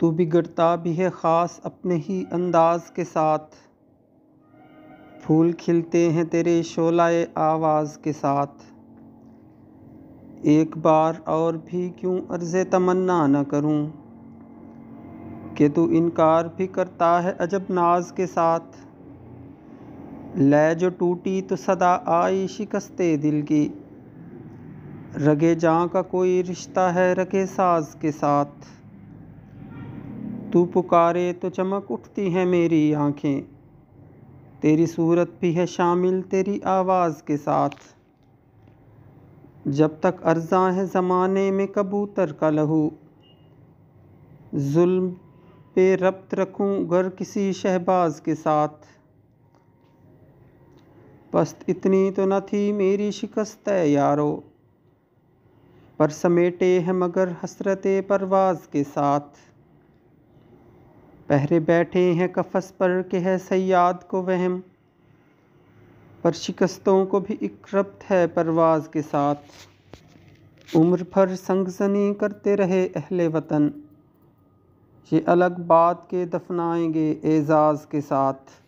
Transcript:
तो बिगड़ता भी है ख़ास अपने ही अंदाज के साथ फूल खिलते हैं तेरे शोलाए आवाज़ के साथ एक बार और भी क्यों अर्ज़ तमन्ना न करूं कि तू इनकार भी करता है अजब नाज के साथ लय जो टूटी तो सदा आई शिकस्ते दिल की रगे जहाँ का कोई रिश्ता है रगे साज के साथ तू पुकारे तो चमक उठती हैं मेरी आँखें तेरी सूरत भी है शामिल तेरी आवाज़ के साथ जब तक अर्जा है ज़माने में कबूतर का लहू जुल्म पे रब्त रखूं गर किसी शहबाज के साथ पस्त इतनी तो न थी मेरी शिकस्त है यारो पर समेटे हैं मगर हसरत परवाज़ के साथ पहरे बैठे हैं कफस पर के है सयाद को वहम पर शिकस्तों को भी इकरप्त है परवाज़ के साथ उम्र भर संगजनी करते रहे अहले वतन ये अलग बात के दफनाएंगे एजाज़ के साथ